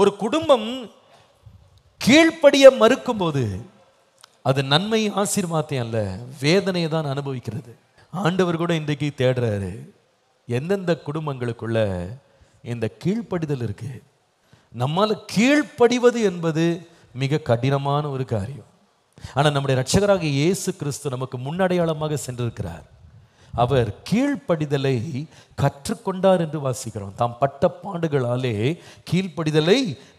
ஒரு குடும்பம் கீழ்ப்படிய மறுக்கும் போது அது நன்மை ஆசீர்வாதம் அல்ல வேதனையை தான் அனுபவிக்கிறது ஆண்டவர் கூட இன்றைக்கு தேடுறாரு எந்தெந்த குடும்பங்களுக்குள்ள இந்த கீழ்ப்படிதல் இருக்கு நம்மால் கீழ்ப்படிவது என்பது மிக கடினமான ஒரு காரியம் ஆனால் நம்முடைய ரட்சகராக இயேசு கிறிஸ்து நமக்கு முன்னடையாளமாக சென்றிருக்கிறார் அவர் கீழ்ப்படிதலை கற்றுக்கொண்டார் என்று வாசிக்கிறோம் தாம் பட்ட பாண்டுகளாலே கீழ்ப்படிதலை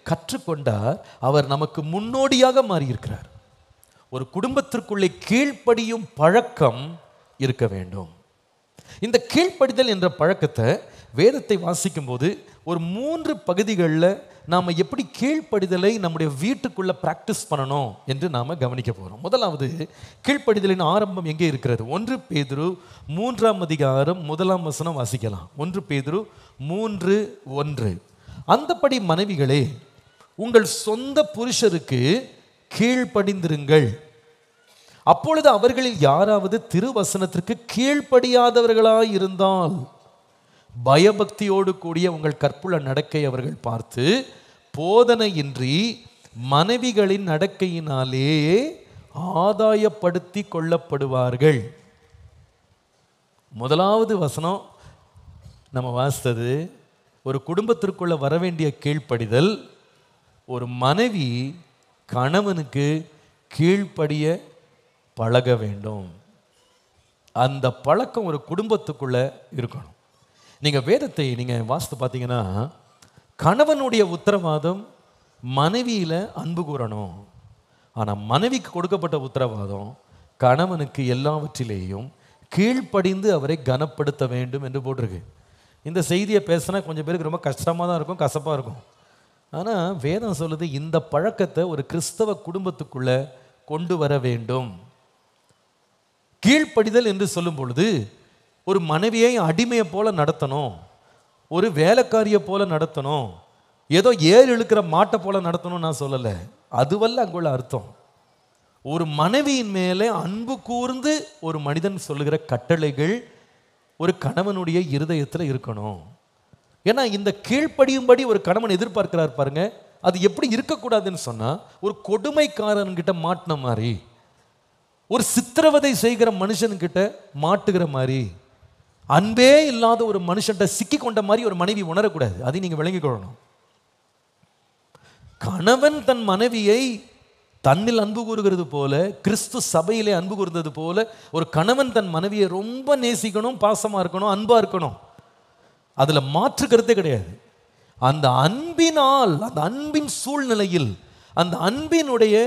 கற்றுக்கொண்டார் அவர் நமக்கு முன்னோடியாக மாறியிருக்கிறார் ஒரு குடும்பத்திற்குள்ளே கீழ்ப்படியும் பழக்கம் இருக்க வேண்டும் இந்த கீழ்ப்படிதல் என்ற பழக்கத்தை வேதத்தை வாசிக்கும் போது ஒரு மூன்று பகுதிகளில் நாம் எப்படி கீழ்ப்படிதலை நம்முடைய வீட்டுக்குள்ளே ப்ராக்டிஸ் பண்ணணும் என்று நாம் கவனிக்க போகிறோம் முதலாவது கீழ்ப்படிதலின் ஆரம்பம் எங்கே இருக்கிறது ஒன்று பேதுரு மூன்றாம் அதிகாரம் முதலாம் வசனம் வாசிக்கலாம் ஒன்று பேதுரு மூன்று ஒன்று அந்தபடி மனைவிகளே உங்கள் சொந்த புருஷருக்கு கீழ்ப்படிந்திருங்கள் அப்பொழுது அவர்களில் யாராவது திருவசனத்திற்கு கீழ்ப்படியாதவர்களாக இருந்தால் பயபக்தியோடு கூடிய உங்கள் கற்புல நடக்கை அவர்கள் பார்த்து போதனையின்றி மனைவிகளின் நடக்கையினாலே ஆதாயப்படுத்தி கொள்ளப்படுவார்கள் முதலாவது வசனம் நம்ம வாசித்தது ஒரு குடும்பத்திற்குள்ள வரவேண்டிய கீழ்ப்படிதல் ஒரு மனைவி கணவனுக்கு கீழ்ப்படிய பழக வேண்டும் அந்த பழக்கம் ஒரு குடும்பத்துக்குள்ளே இருக்கணும் நீங்கள் வேதத்தை நீங்கள் வாசித்து பார்த்தீங்கன்னா கணவனுடைய உத்தரவாதம் மனைவியில் அன்பு கூறணும் ஆனால் மனைவிக்கு கொடுக்கப்பட்ட உத்தரவாதம் கணவனுக்கு எல்லாவற்றிலேயும் கீழ்ப்படிந்து அவரை கனப்படுத்த வேண்டும் என்று போட்டிருக்கு இந்த செய்தியை பேசினா கொஞ்சம் பேருக்கு ரொம்ப கஷ்டமாக தான் இருக்கும் கசப்பாக இருக்கும் ஆனால் வேதம் சொல்லுது இந்த பழக்கத்தை ஒரு கிறிஸ்தவ குடும்பத்துக்குள்ளே கொண்டு வர வேண்டும் கீழ்ப்படிதல் என்று சொல்லும் பொழுது ஒரு மனைவியை அடிமையை போல நடத்தணும் ஒரு வேலைக்காரியை போல நடத்தணும் ஏதோ ஏறு இழுக்கிற மாட்டை போல நடத்தணும் நான் சொல்லலை அதுவல்ல அங்குள்ள அர்த்தம் ஒரு மனைவியின் மேலே அன்பு கூர்ந்து ஒரு மனிதன் சொல்லுகிற கட்டளைகள் ஒரு கணவனுடைய இருதயத்தில் இருக்கணும் ஏன்னா இந்த கீழ்ப்படியும்படி ஒரு கணவன் எதிர்பார்க்கிறார் பாருங்க அது எப்படி இருக்கக்கூடாதுன்னு சொன்னால் ஒரு கொடுமைக்காரன்கிட்ட மாட்டின மாதிரி ஒரு சித்திரவதை செய்கிற மனுஷன்கிட்ட மாட்டுகிற மாதிரி அன்பே இல்லாத ஒரு மனுஷன்ட்ட சிக்கி கொண்ட மாதிரி ஒரு மனைவி உணரக்கூடாது அதை நீங்கள் விளங்கிக் கொள்ளணும் கணவன் தன் மனைவியை தன்னில் அன்பு கூறுகிறது போல கிறிஸ்து சபையிலே அன்பு கூறுந்தது போல ஒரு கணவன் தன் மனைவியை ரொம்ப நேசிக்கணும் பாசமாக இருக்கணும் அன்பாக இருக்கணும் அதில் மாற்று கருத்தே கிடையாது அந்த அன்பினால் அந்த அன்பின் சூழ்நிலையில் அந்த அன்பினுடைய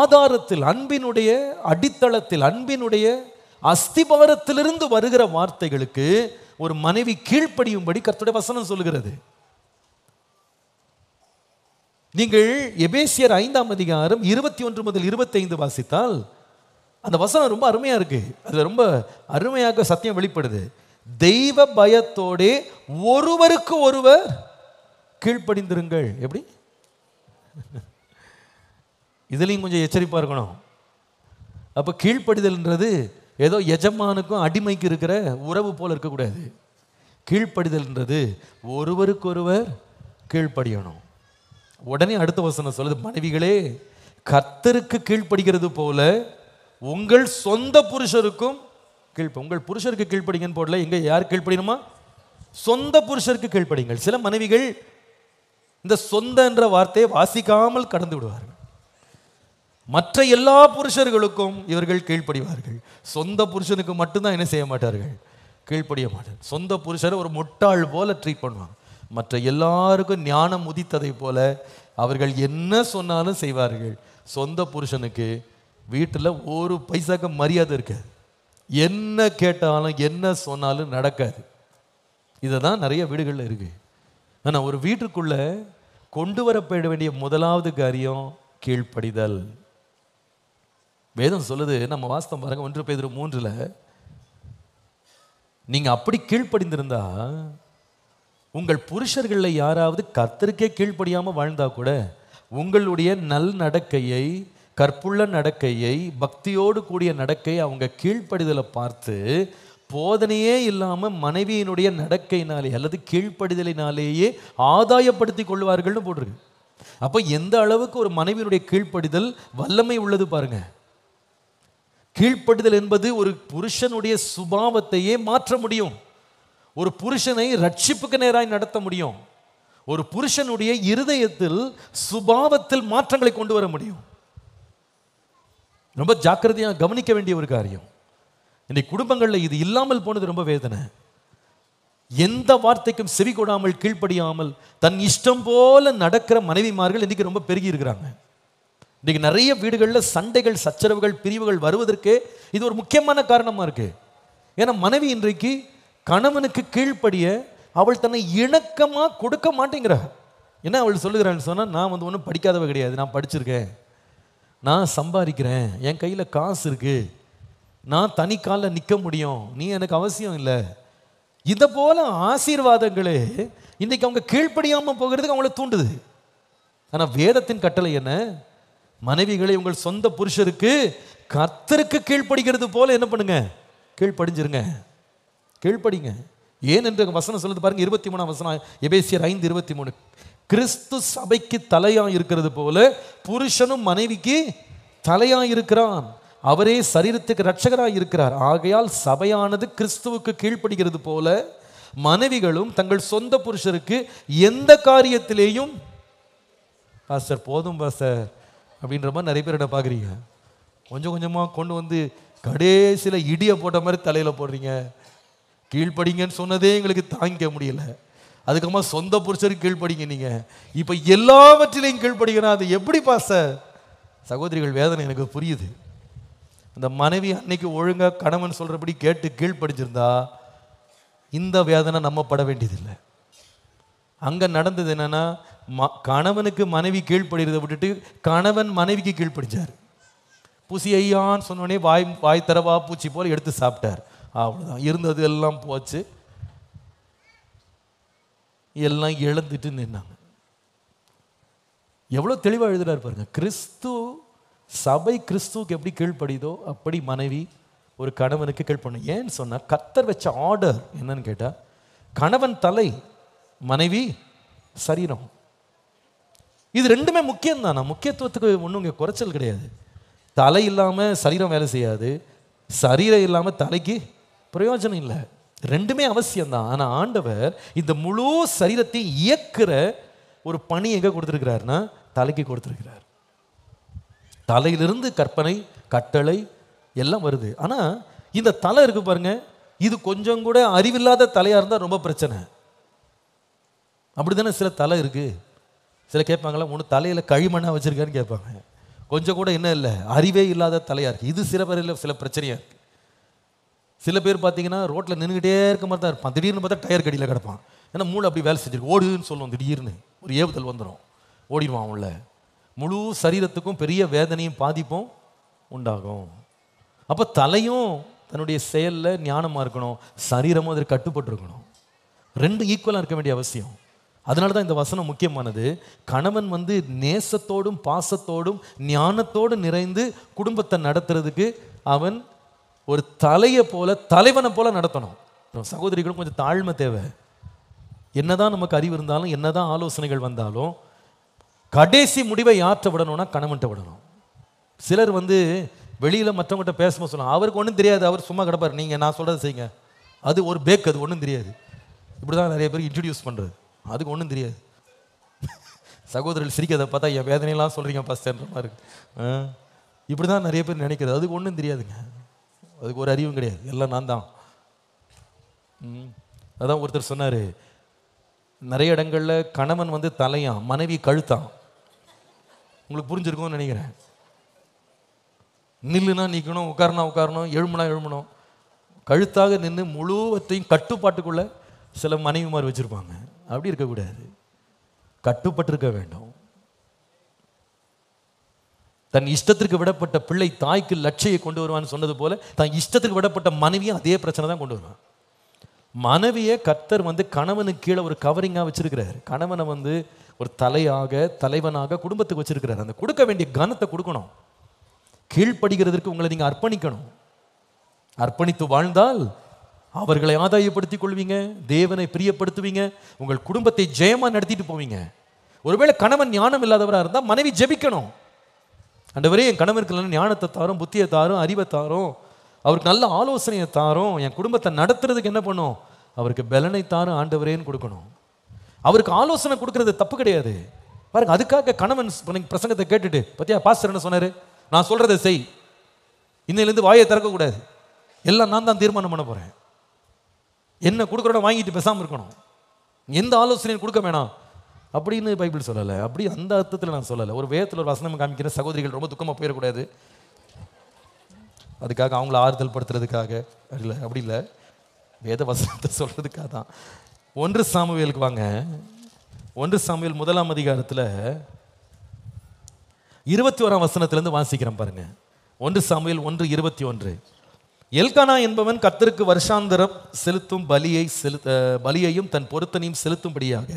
ஆதாரத்தில் அன்பினுடைய அடித்தளத்தில் அன்பினுடைய அஸ்திபாரத்திலிருந்து வருகிற வார்த்தைகளுக்கு ஒரு மனைவி கீழ்ப்படியும்படி கர்த்துடைய வசனம் சொல்லுகிறது நீங்கள் எபேசியர் ஐந்தாம் அதிகாரம் இருபத்தி ஒன்று முதல் இருபத்தைந்து வாசித்தால் அந்த வசனம் ரொம்ப அருமையாக இருக்கு அது ரொம்ப அருமையாக சத்தியம் வெளிப்படுது தெய்வ பயத்தோடே ஒருவருக்கு ஒருவர் கீழ்ப்படிந்திருங்கள் எப்படி இதுலேயும் கொஞ்சம் எச்சரிப்பாக இருக்கணும் அப்போ கீழ்ப்படிதல்ன்றது ஏதோ எஜமானுக்கும் அடிமைக்கு இருக்கிற உறவு போல் இருக்கக்கூடாது கீழ்ப்படிதல்ன்றது ஒருவருக்கொருவர் கீழ்ப்படியணும் உடனே அடுத்த வசனம் சொல்லுது மனைவிகளே கத்தருக்கு கீழ்ப்படுகிறது போல உங்கள் சொந்த புருஷருக்கும் கீழ்ப்ப உங்கள் புருஷருக்கு கீழ்ப்படிங்கன்னு போடல இங்கே யார் கீழ்ப்படணுமா சொந்த புருஷருக்கு கீழ்ப்படிங்கள் சில மனைவிகள் இந்த சொந்த என்ற வார்த்தையை வாசிக்காமல் கடந்து விடுவார்கள் மற்ற எல்லா புருஷர்களுக்கும் இவர்கள் கீழ்ப்படிவார்கள் சொந்த புருஷனுக்கு மட்டும்தான் என்ன செய்ய மாட்டார்கள் கீழ்ப்படிய மாட்டார் சொந்த புருஷரை ஒரு முட்டாள் போல ட்ரீட் பண்ணுவாங்க மற்ற எல்லாருக்கும் ஞானம் உதித்ததை போல அவர்கள் என்ன சொன்னாலும் செய்வார்கள் சொந்த புருஷனுக்கு வீட்டில் ஒரு பைசாக்கு மரியாதை இருக்காது என்ன கேட்டாலும் என்ன சொன்னாலும் நடக்காது இதை தான் நிறைய வீடுகளில் இருக்குது ஆனால் ஒரு வீட்டுக்குள்ளே கொண்டு வரப்பட வேண்டிய முதலாவது காரியம் கீழ்ப்படிதல் வேதம் சொல்லுது நம்ம வாஸ்தம் பாருங்க ஒன்று பேர் மூன்றில் நீங்கள் அப்படி கீழ்ப்படிந்திருந்தா உங்கள் புருஷர்களில் யாராவது கர்த்தருக்கே கீழ்ப்படியாமல் வாழ்ந்தா கூட உங்களுடைய நல் நடக்கையை கற்புள்ள நடக்கையை பக்தியோடு கூடிய நடக்கை அவங்க கீழ்ப்படிதலை பார்த்து போதனையே இல்லாமல் மனைவியினுடைய நடக்கையினாலே அல்லது கீழ்ப்படிதலினாலேயே ஆதாயப்படுத்தி கொள்வார்கள்னு போட்டிருக்கு அப்போ எந்த அளவுக்கு ஒரு மனைவியினுடைய கீழ்ப்படிதல் வல்லமை உள்ளது பாருங்கள் கீழ்ப்படுதல் என்பது ஒரு புருஷனுடைய சுபாவத்தையே மாற்ற முடியும் ஒரு புருஷனை ரட்சிப்புக்கு நேராய் நடத்த முடியும் ஒரு புருஷனுடைய இருதயத்தில் சுபாவத்தில் மாற்றங்களை கொண்டு வர முடியும் ரொம்ப ஜாக்கிரதையாக கவனிக்க வேண்டிய ஒரு காரியம் இன்னைக்கு குடும்பங்களில் இது இல்லாமல் போனது ரொம்ப வேதனை எந்த வார்த்தைக்கும் செவி கொடாமல் கீழ்ப்படியாமல் தன் இஷ்டம் போல நடக்கிற மனைவிமார்கள் இன்னைக்கு ரொம்ப பெருகி இருக்கிறாங்க இன்றைக்கி நிறைய வீடுகளில் சண்டைகள் சச்சரவுகள் பிரிவுகள் வருவதற்கு இது ஒரு முக்கியமான காரணமாக இருக்குது ஏன்னா மனைவி இன்றைக்கு கணவனுக்கு கீழ்ப்படிய அவள் தன்னை இணக்கமாக கொடுக்க மாட்டேங்கிறாள் என்ன அவள் சொல்லுகிறான்னு சொன்னால் நான் வந்து ஒன்றும் படிக்காதவ கிடையாது நான் படிச்சிருக்கேன் நான் சம்பாதிக்கிறேன் என் கையில் காசு இருக்குது நான் தனி காலில் நிற்க முடியும் நீ எனக்கு அவசியம் இல்லை இதை போல் ஆசீர்வாதங்களே இன்றைக்கி அவங்க கீழ்ப்படியாமல் போகிறதுக்கு அவங்கள தூண்டுது ஆனால் வேதத்தின் கட்டளை என்ன மனைவிகளை உங்கள் சொந்த புருஷருக்கு கர்த்தருக்கு கீழ்ப்படிக்கிறது போல என்ன பண்ணுங்க கீழ்ப்படிஞ்சிருங்க கீழ்ப்படிங்க ஏன் என்று வசனம் சொல்லுது பாருங்க இருபத்தி மூணாம் வசனம் எபேசியர் ஐந்து இருபத்தி மூணு கிறிஸ்து சபைக்கு தலையா இருக்கிறது போல புருஷனும் மனைவிக்கு தலையா இருக்கிறான் அவரே சரீரத்துக்கு ரட்சகராக இருக்கிறார் ஆகையால் சபையானது கிறிஸ்துவுக்கு கீழ்ப்படுகிறது போல மனைவிகளும் தங்கள் சொந்த புருஷருக்கு எந்த காரியத்திலேயும் பாஸ்டர் போதும் பாஸ்டர் அப்படின்ற மாதிரி நிறைய பேர் என்ன பார்க்குறீங்க கொஞ்சம் கொஞ்சமாக கொண்டு வந்து கடைசியில் இடியை போட்ட மாதிரி தலையில் போடுறீங்க கீழ்ப்படிங்கன்னு சொன்னதே எங்களுக்கு தாங்கிக்க முடியல அதுக்கப்புறமா சொந்த புருஷருக்கு கீழ்ப்படிங்க நீங்கள் இப்போ எல்லாவற்றிலையும் கீழ்ப்படிங்கன்னா அது எப்படி பாச சகோதரிகள் வேதனை எனக்கு புரியுது அந்த மனைவி அன்னைக்கு ஒழுங்காக கணவன் சொல்கிறபடி கேட்டு கீழ்ப்படிச்சிருந்தா இந்த வேதனை நம்ம பட வேண்டியதில்லை அங்கே நடந்தது என்னென்னா ம கணவனுக்கு மனைவி கீழ்ப்படுகிறத விட்டுட்டு கணவன் மனைவிக்கு கீழ்ப்படிச்சார் பூசி ஐயான்னு சொன்னோடனே வாய் வாய் தரவா பூச்சி போல் எடுத்து சாப்பிட்டார் அவ்வளோதான் இருந்தது எல்லாம் போச்சு எல்லாம் இழந்துட்டு நின்னாங்க எவ்வளோ தெளிவாக எழுதுறாரு பாருங்க கிறிஸ்து சபை கிறிஸ்துவுக்கு எப்படி கீழ்ப்படியுதோ அப்படி மனைவி ஒரு கணவனுக்கு கீழ்ப்பண்ணும் ஏன்னு சொன்னால் கத்தர் வச்ச ஆர்டர் என்னன்னு கேட்டால் கணவன் தலை மனைவி சரீரம் இது ரெண்டுமே முக்கியம் நான் முக்கியத்துவத்துக்கு ஒன்றும் இங்கே குறைச்சல் கிடையாது தலை இல்லாமல் சரீரம் வேலை செய்யாது சரீரம் இல்லாமல் தலைக்கு பிரயோஜனம் இல்லை ரெண்டுமே அவசியம்தான் ஆனால் ஆண்டவர் இந்த முழு சரீரத்தை இயக்கிற ஒரு பணி எங்கே கொடுத்துருக்கிறாருன்னா தலைக்கு கொடுத்துருக்கிறார் தலையிலிருந்து கற்பனை கட்டளை எல்லாம் வருது ஆனால் இந்த தலை இருக்கு பாருங்க இது கொஞ்சம் கூட அறிவில்லாத தலையாக இருந்தால் ரொம்ப பிரச்சனை அப்படி தானே சில தலை இருக்குது சில கேட்பாங்களா ஒன்று தலையில் கழிமண்ணாக வச்சுருக்கான்னு கேட்பாங்க கொஞ்சம் கூட என்ன இல்லை அறிவே இல்லாத தலையாக இருக்குது இது சில பேரில் சில பிரச்சனையாக இருக்குது சில பேர் பார்த்தீங்கன்னா ரோட்டில் நின்றுக்கிட்டே இருக்க மாதிரி தான் இருப்பான் திடீர்னு பார்த்தா டயர் கடியில் கிடப்பான் ஏன்னா மூளை அப்படி வேலை செஞ்சிருக்கு ஓடுன்னு சொல்லுவோம் திடீர்னு ஒரு ஏவுதல் வந்துடும் ஓடிடுவான் உள்ள முழு சரீரத்துக்கும் பெரிய வேதனையும் பாதிப்பும் உண்டாகும் அப்போ தலையும் தன்னுடைய செயலில் ஞானமாக இருக்கணும் சரீரமும் அதற்கு கட்டுப்பட்டு இருக்கணும் ரெண்டு ஈக்குவலாக இருக்க வேண்டிய அவசியம் அதனால தான் இந்த வசனம் முக்கியமானது கணவன் வந்து நேசத்தோடும் பாசத்தோடும் ஞானத்தோடு நிறைந்து குடும்பத்தை நடத்துறதுக்கு அவன் ஒரு தலையை போல தலைவனை போல நடத்தணும் சகோதரிகளும் கொஞ்சம் தாழ்மை தேவை என்னதான் நமக்கு அறிவு இருந்தாலும் என்னதான் ஆலோசனைகள் வந்தாலும் கடைசி முடிவை யாற்ற விடணும்னா கணவன்கிட்ட விடணும் சிலர் வந்து வெளியில் மற்றவங்ககிட்ட பேசும்போது சொல்லலாம் அவருக்கு ஒன்றும் தெரியாது அவர் சும்மா கிடப்பார் நீங்கள் நான் சொல்கிறது செய்யுங்க அது ஒரு பேக் அது ஒன்றும் தெரியாது இப்படி தான் நிறைய பேர் இன்ட்ரடியூஸ் பண்ணுறது அதுக்கு ஒன்றும் தெரியாது சகோதரர்கள் சிரிக்கிறத பார்த்தா என் வேதனையெல்லாம் சொல்கிறீங்க பாஸ்டர்ன்ற மாதிரி இருக்கு இப்படி தான் நிறைய பேர் நினைக்கிறது அதுக்கு ஒன்றும் தெரியாதுங்க அதுக்கு ஒரு அறிவும் கிடையாது எல்லாம் நான் தான் அதான் ஒருத்தர் சொன்னார் நிறைய இடங்களில் கணவன் வந்து தலையான் மனைவி கழுத்தான் உங்களுக்கு புரிஞ்சிருக்கோன்னு நினைக்கிறேன் நில்லுனா நிற்கணும் உட்காரனா உட்காரணும் எழுமுனா எழுமணும் கழுத்தாக நின்று முழுவத்தையும் கட்டுப்பாட்டுக்குள்ளே சில மனைவி மாதிரி வச்சுருப்பாங்க அப்படி இருக்கக்கூடாது கட்டுப்பட்டிருக்க வேண்டும் தன் இஷ்டத்திற்கு விடப்பட்ட பிள்ளை தாய்க்கு லட்சையை கொண்டு வருவான்னு சொன்னது போல தன் இஷ்டத்துக்கு விடப்பட்ட மனைவியும் அதே பிரச்சனை தான் கொண்டு வருவான் மனைவியை கர்த்தர் வந்து கணவனுக்கு கீழே ஒரு கவரிங்காக வச்சிருக்கிறார் கணவனை வந்து ஒரு தலையாக தலைவனாக குடும்பத்துக்கு வச்சிருக்கிறார் அந்த கொடுக்க வேண்டிய கனத்தை கொடுக்கணும் கீழ்ப்படுகிறதற்கு உங்களை நீங்கள் அர்ப்பணிக்கணும் அர்ப்பணித்து வாழ்ந்தால் அவர்களை ஆதாயப்படுத்திக் கொள்வீங்க தேவனை பிரியப்படுத்துவீங்க உங்கள் குடும்பத்தை ஜெயமாக நடத்திட்டு போவீங்க ஒருவேளை கணவன் ஞானம் இல்லாதவராக இருந்தால் மனைவி ஜெபிக்கணும் அண்டவரே என் கணவனுக்கு ஞானத்தை தாரும் புத்தியை தாரும் அறிவை தாரும் அவருக்கு நல்ல ஆலோசனையை தாரும் என் குடும்பத்தை நடத்துறதுக்கு என்ன பண்ணும் அவருக்கு பலனை தாரும் ஆண்டவரேன்னு கொடுக்கணும் அவருக்கு ஆலோசனை கொடுக்கறது தப்பு கிடையாது பாருங்க அதுக்காக கணவன் பிரசங்கத்தை கேட்டுட்டு பத்தியா பாஸ்டர் என்ன சொன்னார் நான் சொல்கிறத செய் இன்னிலேருந்து வாயை திறக்கக்கூடாது எல்லாம் நான் தான் தீர்மானம் பண்ண போகிறேன் என்ன கொடுக்குறோட வாங்கிட்டு பேசாமல் இருக்கணும் எந்த ஆலோசனையும் கொடுக்க வேணாம் அப்படின்னு பைபிள் சொல்லலை அப்படி அந்த அர்த்தத்தில் நான் சொல்லலை ஒரு வேதத்தில் ஒரு வசனம் காமிக்கிற சகோதரிகள் ரொம்ப துக்கமாக போயிடக்கூடாது அதுக்காக அவங்கள ஆறுதல் படுத்துறதுக்காக இல்லை அப்படி இல்லை வேத வசனத்தை சொல்கிறதுக்காக தான் ஒன்று சாமுவேலுக்கு வாங்க ஒன்று சாமுவேல் முதலாம் அதிகாரத்தில் இருபத்தி ஓராம் வசனத்திலேருந்து வாசிக்கிறேன் பாருங்கள் ஒன்று சாமுவேல் ஒன்று இருபத்தி ஒன்று எல்கானா என்பவன் கத்தருக்கு வருஷாந்திரம் செலுத்தும் பலியை செலு பலியையும் தன் பொருத்தனையும் செலுத்தும்படியாக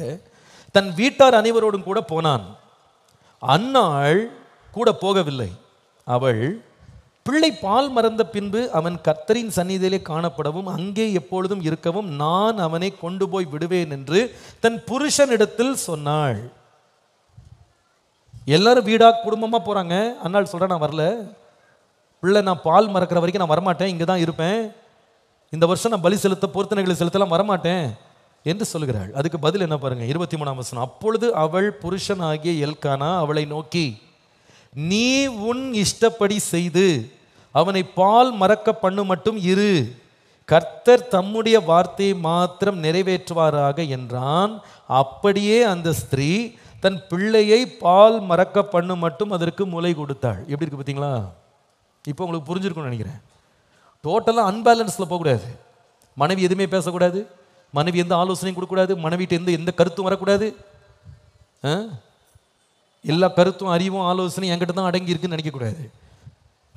தன் வீட்டார் அனைவரோடும் கூட போனான் அன்னாள் கூட போகவில்லை அவள் பிள்ளை பால் மறந்த பின்பு அவன் கத்தரின் சந்நிதியிலே காணப்படவும் அங்கே எப்பொழுதும் இருக்கவும் நான் அவனை கொண்டு போய் விடுவேன் என்று தன் புருஷனிடத்தில் சொன்னாள் எல்லாரும் வீடா குடும்பமா போறாங்க அன்னாள் சொல்ற நான் வரல பிள்ளை நான் பால் மறக்கிற வரைக்கும் நான் வரமாட்டேன் இங்கே தான் இருப்பேன் இந்த வருஷம் நான் பலி செலுத்த பொருத்தனைகளை செலுத்தலாம் வரமாட்டேன் என்று சொல்கிறாள் அதுக்கு பதில் என்ன பாருங்க இருபத்தி மூணாம் வருஷம் அப்பொழுது அவள் புருஷன் ஆகிய எல்கானா அவளை நோக்கி நீ உன் இஷ்டப்படி செய்து அவனை பால் மறக்க பண்ணு மட்டும் இரு கர்த்தர் தம்முடைய வார்த்தையை மாத்திரம் நிறைவேற்றுவாராக என்றான் அப்படியே அந்த ஸ்திரீ தன் பிள்ளையை பால் மறக்க பண்ணு மட்டும் அதற்கு முலை கொடுத்தாள் எப்படி இருக்கு பார்த்தீங்களா இப்போ உங்களுக்கு புரிஞ்சிருக்கும்னு நினைக்கிறேன் டோட்டலாக அன்பேலன்ஸில் போகக்கூடாது மனைவி எதுவுமே பேசக்கூடாது மனைவி எந்த ஆலோசனையும் கொடுக்கக்கூடாது மனைவிட்டு எந்த எந்த கருத்தும் வரக்கூடாது எல்லா கருத்தும் அறிவும் ஆலோசனையும் என்கிட்ட தான் அடங்கி இருக்குன்னு நினைக்கக்கூடாது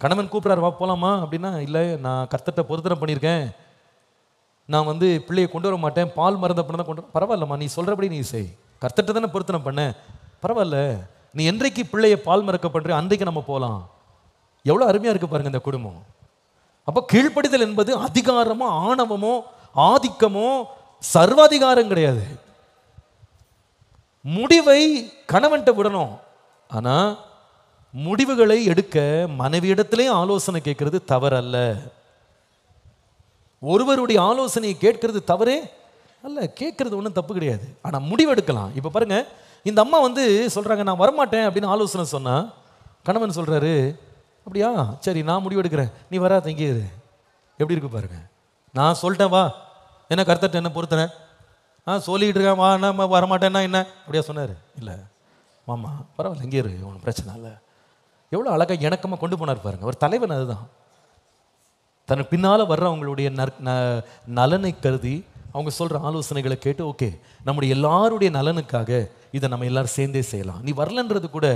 கணவன் கூப்பிட்றாரு வா போகலாமா அப்படின்னா இல்லை நான் கர்த்தட்ட பொருத்தனை பண்ணியிருக்கேன் நான் வந்து பிள்ளையை கொண்டு வர மாட்டேன் பால் மருந்த பண்ண கொண்டு வர பரவாயில்லம்மா நீ சொல்கிறபடி நீ செய் கர்த்தட்ட தானே பொருத்தனை பண்ண பரவாயில்ல நீ என்றைக்கு பிள்ளையை பால் மறக்க பண்ணுற அன்றைக்கு நம்ம போகலாம் எவ்வளோ அருமையாக இருக்குது பாருங்கள் இந்த குடும்பம் அப்போ கீழ்ப்படுதல் என்பது அதிகாரமோ ஆணவமோ ஆதிக்கமோ சர்வாதிகாரம் கிடையாது முடிவை கணவன்கிட்ட விடணும் ஆனால் முடிவுகளை எடுக்க மனைவியிடத்திலே ஆலோசனை கேட்கறது தவறல்ல ஒருவருடைய ஆலோசனையை கேட்கறது தவறே அல்ல கேட்கறது ஒன்றும் தப்பு கிடையாது ஆனால் முடிவு எடுக்கலாம் இப்போ பாருங்கள் இந்த அம்மா வந்து சொல்கிறாங்க நான் வரமாட்டேன் அப்படின்னு ஆலோசனை சொன்னால் கணவன் சொல்கிறாரு அப்படியா சரி நான் முடிவெடுக்கிறேன் நீ வரா தங்கியிரு எப்படி இருக்கு பாருங்க நான் சொல்லிட்டேன் வா என்ன கருத்தட்ட என்ன பொறுத்தனேன் ஆ சொல்லிகிட்டு இருக்கேன் வா என்ன வரமாட்டேன்னா என்ன அப்படியா சொன்னார் இல்லை மாமா பரவாயில்ல இங்கேரு ஒன்றும் பிரச்சனை இல்லை எவ்வளோ அழகாக இணக்கமாக கொண்டு போனார் பாருங்க ஒரு தலைவன் அதுதான் தன் பின்னால் வர்றவங்களுடைய நற் நலனை கருதி அவங்க சொல்கிற ஆலோசனைகளை கேட்டு ஓகே நம்முடைய எல்லாருடைய நலனுக்காக இதை நம்ம எல்லாரும் சேர்ந்தே செய்யலாம் நீ வரலன்றது கூட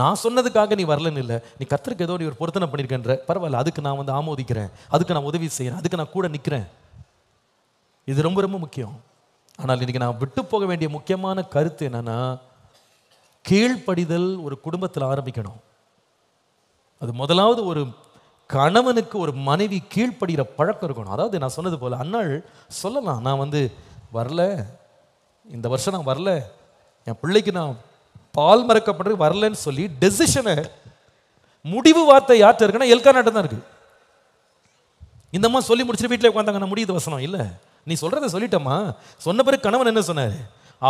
நான் சொன்னதுக்காக நீ வரலன்னு இல்லை நீ கத்திரிக்க ஏதோ நீ ஒரு பொருத்தனை பண்ணியிருக்கன்ற பரவாயில்ல அதுக்கு நான் வந்து ஆமோதிக்கிறேன் அதுக்கு நான் உதவி செய்கிறேன் அதுக்கு நான் கூட நிற்கிறேன் இது ரொம்ப ரொம்ப முக்கியம் ஆனால் இன்றைக்கி நான் விட்டு போக வேண்டிய முக்கியமான கருத்து என்னென்னா கீழ்ப்படிதல் ஒரு குடும்பத்தில் ஆரம்பிக்கணும் அது முதலாவது ஒரு கணவனுக்கு ஒரு மனைவி கீழ்ப்படுகிற பழக்கம் இருக்கணும் அதாவது நான் சொன்னது போல் அண்ணாள் சொல்லலாம் நான் வந்து வரல இந்த வருஷம் நான் வரல என் பிள்ளைக்கு நான் பால் மறக்கப்படுறது வரலன்னு சொல்லி டெசிஷனை முடிவு வார்த்தை யார்கிட்ட இருக்குன்னா எல்கா நாட்டை தான் இருக்குது இந்த மாதிரி சொல்லி முடிச்சுட்டு வீட்டில் உட்காந்தாங்க நான் முடியுது வசனம் இல்லை நீ சொல்கிறத சொல்லிட்டம்மா சொன்ன பிறகு கணவன் என்ன சொன்னார்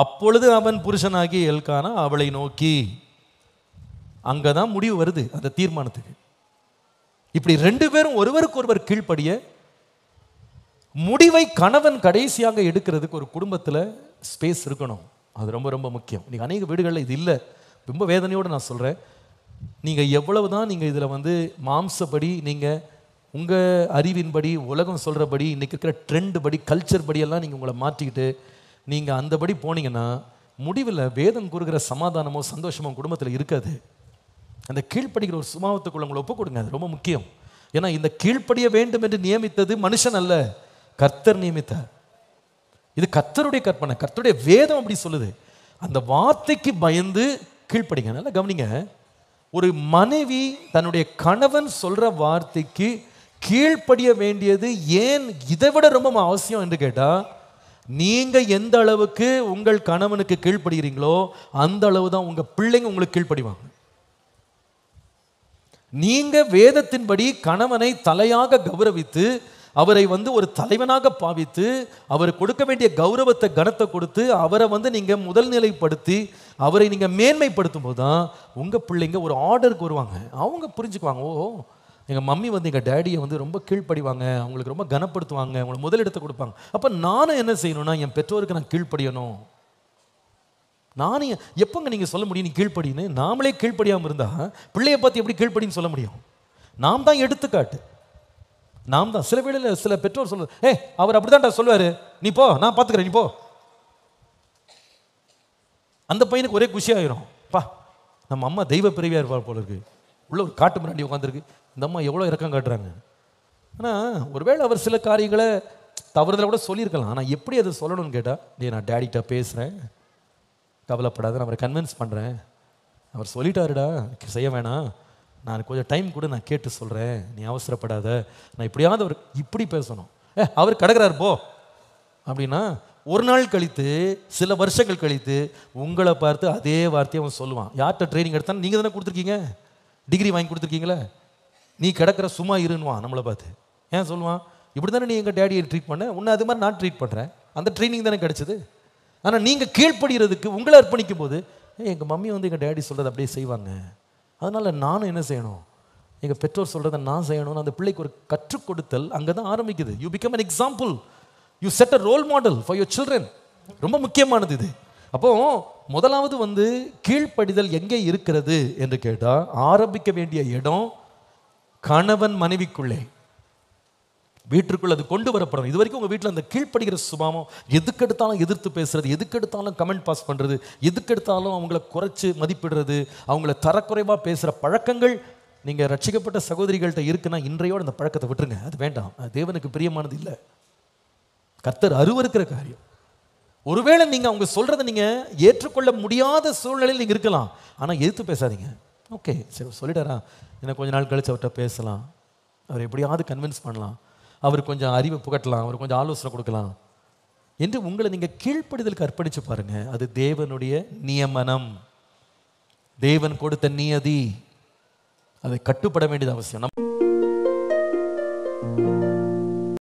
அப்பொழுது அவன் புருஷனாகி எல்கானா அவளை நோக்கி அங்கே தான் முடிவு வருது அந்த தீர்மானத்துக்கு இப்படி ரெண்டு பேரும் ஒருவருக்கு ஒருவர் கீழ்ப்படிய முடிவை கணவன் கடைசியாக எடுக்கிறதுக்கு ஒரு குடும்பத்தில் ஸ்பேஸ் இருக்கணும் அது ரொம்ப ரொம்ப முக்கியம் இன்றைக்கி அநேக வீடுகளில் இது இல்லை ரொம்ப வேதனையோடு நான் சொல்கிறேன் நீங்கள் எவ்வளவு தான் நீங்கள் இதில் வந்து மாம்சப்படி நீங்கள் உங்கள் அறிவின்படி உலகம் சொல்கிறபடி இன்றைக்கி இருக்கிற ட்ரெண்டு படி கல்ச்சர் படியெல்லாம் நீங்கள் உங்களை மாற்றிக்கிட்டு நீங்கள் அந்தபடி போனீங்கன்னா முடிவில் வேதம் கூறுகிற சமாதானமோ சந்தோஷமோ குடும்பத்தில் இருக்காது அந்த கீழ்ப்படிக்கிற ஒரு சுமாவத்துக்குள்ள உங்களை ஒப்பு கொடுங்க அது ரொம்ப முக்கியம் ஏன்னா இந்த கீழ்ப்படிய வேண்டும் என்று நியமித்தது மனுஷன் அல்ல கர்த்தர் நியமித்தார் இது கர்த்தருடைய கற்பனை கர்த்தருடைய வேதம் அப்படி சொல்லுது அந்த வார்த்தைக்கு பயந்து கீழ்ப்படிங்க நல்லா கவனிங்க ஒரு மனைவி தன்னுடைய கணவன் சொல்ற வார்த்தைக்கு கீழ்ப்படிய வேண்டியது ஏன் இதை விட ரொம்ப அவசியம் என்று கேட்டால் நீங்கள் எந்த அளவுக்கு உங்கள் கணவனுக்கு கீழ்ப்படுகிறீங்களோ அந்த அளவு தான் உங்கள் பிள்ளைங்க உங்களுக்கு கீழ்ப்படிவாங்க நீங்க வேதத்தின்படி கணவனை தலையாக கௌரவித்து அவரை வந்து ஒரு தலைவனாக பாவித்து அவர் கொடுக்க வேண்டிய கௌரவத்தை கனத்தை கொடுத்து அவரை வந்து நீங்கள் முதல் நிலைப்படுத்தி அவரை நீங்கள் மேன்மைப்படுத்தும் போதுதான் தான் உங்கள் பிள்ளைங்க ஒரு ஆர்டருக்கு வருவாங்க அவங்க புரிஞ்சுக்குவாங்க ஓ எங்கள் மம்மி வந்து எங்கள் டேடியை வந்து ரொம்ப கீழ்ப்படிவாங்க அவங்களுக்கு ரொம்ப கனப்படுத்துவாங்க அவங்களுக்கு முதலிடத்தை கொடுப்பாங்க அப்போ நானும் என்ன செய்யணும்னா என் பெற்றோருக்கு நான் கீழ்ப்படியணும் நானே எப்போங்க நீங்கள் சொல்ல முடியும் நீ கீழ்ப்படின்னு நாமளே கீழ்ப்படியாமல் இருந்தால் பிள்ளையை பார்த்து எப்படி கீழ்ப்படின்னு சொல்ல முடியும் நாம் தான் எடுத்துக்காட்டு நாம் தான் சில வேளையில் சில பெற்றோர் சொல்ல ஏ அவர் அப்படி தான் சொல்லுவார் நீ போ நான் பார்த்துக்கிறேன் நீ போ அந்த பையனுக்கு ஒரே குஷியாயிரும் பா நம்ம அம்மா தெய்வ பிரிவியாக இருப்பார் போல இருக்கு உள்ள ஒரு காட்டு மிராண்டி உட்காந்துருக்கு இந்த அம்மா எவ்வளோ இறக்கம் காட்டுறாங்க ஆனால் ஒருவேளை அவர் சில காரியங்களை தவறுதல கூட சொல்லியிருக்கலாம் ஆனால் எப்படி அதை சொல்லணும்னு கேட்டால் நீ நான் டேடிகிட்ட பேசுகிறேன் கவலைப்படாத அவரை கன்வின்ஸ் பண்ணுறேன் அவர் சொல்லிட்டாருடா செய்ய வேணாம் நான் கொஞ்சம் டைம் கூட நான் கேட்டு சொல்கிறேன் நீ அவசரப்படாத நான் இப்படியாவது அவர் இப்படி பேசணும் ஏ அவர் கிடக்கிறார் போ அப்படின்னா ஒரு நாள் கழித்து சில வருஷங்கள் கழித்து உங்களை பார்த்து அதே வார்த்தையை அவன் சொல்லுவான் யார்கிட்ட ட்ரைனிங் எடுத்தாலும் நீங்கள் தானே கொடுத்துருக்கீங்க டிகிரி வாங்கி கொடுத்துருக்கீங்களே நீ கிடக்கிற சும்மா இருன்னுவான் நம்மளை பார்த்து ஏன் சொல்லுவான் இப்படி தானே நீ எங்கள் டேடியை ட்ரீட் பண்ண உன்னை அது மாதிரி நான் ட்ரீட் பண்ணுறேன் அந்த ட்ரைனிங் தானே கிடச்சிது ஆனால் நீங்கள் கீழ்ப்படுகிறதுக்கு உங்களை அர்ப்பணிக்கும் போது எங்கள் மம்மி வந்து எங்கள் டேடி சொல்கிறத அப்படியே செய்வாங்க அதனால் நானும் என்ன செய்யணும் எங்கள் பெற்றோர் சொல்கிறத நான் செய்யணும்னு அந்த பிள்ளைக்கு ஒரு கற்றுக் கொடுத்தல் அங்கே தான் ஆரம்பிக்குது you become an example you set a role model for your children ரொம்ப முக்கியமானது இது அப்போ முதலாவது வந்து கீழ்ப்படிதல் எங்கே இருக்கிறது என்று கேட்டால் ஆரம்பிக்க வேண்டிய இடம் கணவன் மனைவிக்குள்ளே வீட்டிற்குள்ள அது கொண்டு வரப்படணும் இது வரைக்கும் உங்கள் வீட்டில் அந்த கீழ்ப்படுகிற சுபாவம் எதுக்கெடுத்தாலும் எதிர்த்து பேசுறது எதுக்கெடுத்தாலும் கமெண்ட் பாஸ் பண்ணுறது எதுக்கெடுத்தாலும் அவங்கள குறைச்சி மதிப்பிடுறது அவங்கள தரக்குறைவாக பேசுகிற பழக்கங்கள் நீங்கள் ரட்சிக்கப்பட்ட சகோதரிகள்கிட்ட இருக்குன்னா இன்றையோடு அந்த பழக்கத்தை விட்டுருங்க அது வேண்டாம் தேவனுக்கு பிரியமானது இல்லை கர்த்தர் அருவருக்கிற காரியம் ஒருவேளை நீங்கள் அவங்க சொல்கிறத நீங்கள் ஏற்றுக்கொள்ள முடியாத சூழ்நிலையில் நீங்கள் இருக்கலாம் ஆனால் எதிர்த்து பேசாதீங்க ஓகே சரி சொல்லிட்டாரா என்ன கொஞ்ச நாள் கழிச்சு அவர்கிட்ட பேசலாம் அவர் எப்படியாவது கன்வின்ஸ் பண்ணலாம் அவர் கொஞ்சம் அறிவை புகட்டலாம் அவர் கொஞ்சம் ஆலோசனை கொடுக்கலாம் என்று உங்களை நீங்கள் கீழ்ப்படிதலுக்கு அர்ப்பணித்து பாருங்க அது தேவனுடைய நியமனம் தேவன் கொடுத்த நியதி அதை கட்டுப்பட வேண்டியது அவசியம் நம்ம